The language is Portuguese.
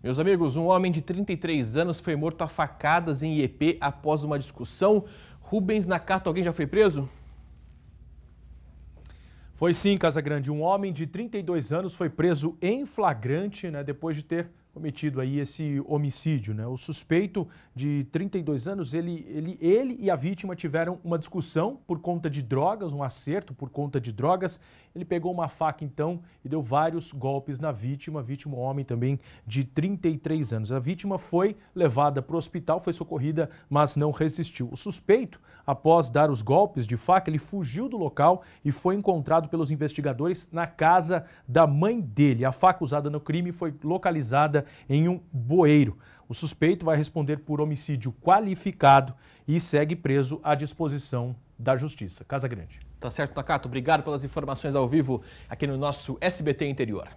Meus amigos, um homem de 33 anos foi morto a facadas em Iep após uma discussão. Rubens Nakato, alguém já foi preso? Foi sim, Casa Grande. Um homem de 32 anos foi preso em flagrante né, depois de ter cometido aí esse homicídio. Né? O suspeito de 32 anos, ele, ele, ele e a vítima tiveram uma discussão por conta de drogas, um acerto por conta de drogas. Ele pegou uma faca então e deu vários golpes na vítima, vítima um homem também de 33 anos. A vítima foi levada para o hospital, foi socorrida, mas não resistiu. O suspeito, após dar os golpes de faca, ele fugiu do local e foi encontrado pelos investigadores na casa da mãe dele. A faca usada no crime foi localizada em um bueiro. O suspeito vai responder por homicídio qualificado e segue preso à disposição da Justiça. Casa Grande. Tá certo, Nakato. Obrigado pelas informações ao vivo aqui no nosso SBT Interior.